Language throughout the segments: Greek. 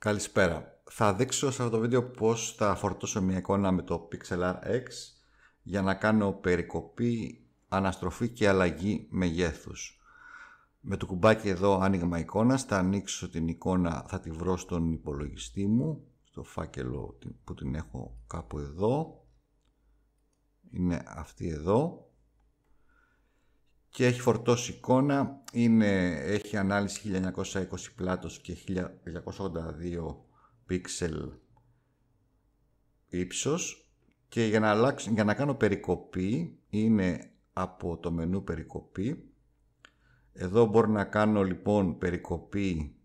Καλησπέρα. Θα δείξω σε αυτό το βίντεο πώς θα φορτώσω μια εικόνα με το X για να κάνω περικοπή, αναστροφή και αλλαγή μεγέθους. Με το κουμπάκι εδώ άνοιγμα εικόνας θα ανοίξω την εικόνα, θα τη βρω στον υπολογιστή μου, στο φάκελο που την έχω κάπου εδώ. Είναι αυτή εδώ και έχει φορτώσει εικόνα, είναι, έχει ανάλυση 1920 πλάτος και 1282 πίξελ ύψος και για να, αλλάξω, για να κάνω περικοπή είναι από το μενού περικοπή εδώ μπορώ να κάνω λοιπόν περικοπή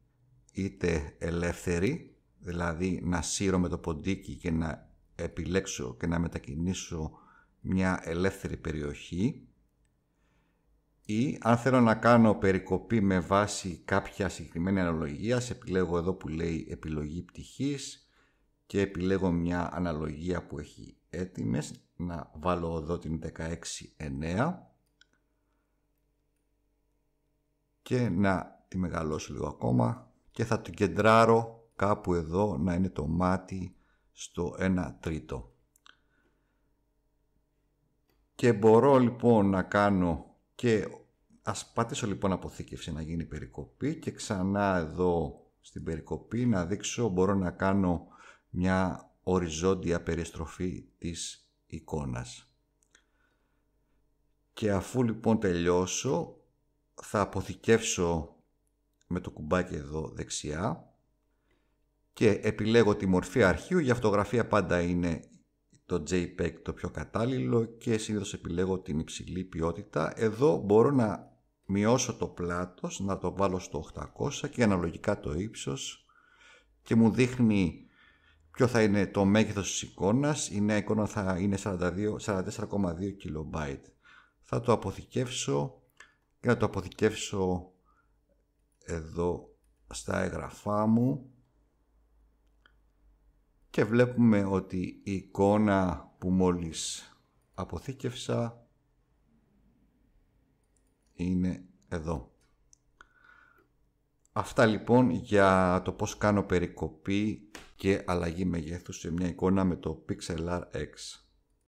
είτε ελεύθερη δηλαδή να σύρω με το ποντίκι και να επιλέξω και να μετακινήσω μια ελεύθερη περιοχή ή αν θέλω να κάνω περικοπή με βάση κάποια συγκεκριμένη αναλογία, επιλέγω εδώ που λέει επιλογή πτυχής και επιλέγω μια αναλογία που έχει έτοιμες, να βάλω εδώ την 16.9 και να τη μεγαλώσω λίγο ακόμα και θα το κεντράρω κάπου εδώ να είναι το μάτι στο 1 τρίτο. Και μπορώ λοιπόν να κάνω και ας πατήσω λοιπόν αποθήκευση να γίνει περικοπή και ξανά εδώ στην περικοπή να δείξω μπορώ να κάνω μια οριζόντια περιστροφή της εικόνας. Και αφού λοιπόν τελειώσω θα αποθηκεύσω με το κουμπάκι εδώ δεξιά και επιλέγω τη μορφή αρχείου, η αυτογραφία πάντα είναι το JPEG το πιο κατάλληλο και συνήθως επιλέγω την υψηλή ποιότητα. Εδώ μπορώ να μειώσω το πλάτος, να το βάλω στο 800 και αναλογικά το ύψος και μου δείχνει ποιο θα είναι το μέγεθος της εικόνας. Η νέα εικόνα θα είναι 44,2 KB. Θα το αποθηκεύσω και να το αποθηκεύσω εδώ στα έγγραφά μου και βλέπουμε ότι η εικόνα που μόλις αποθήκευσα είναι εδώ. Αυτά λοιπόν για το πώς κάνω περικοπή και αλλαγή μεγέθους σε μια εικόνα με το PixelR X.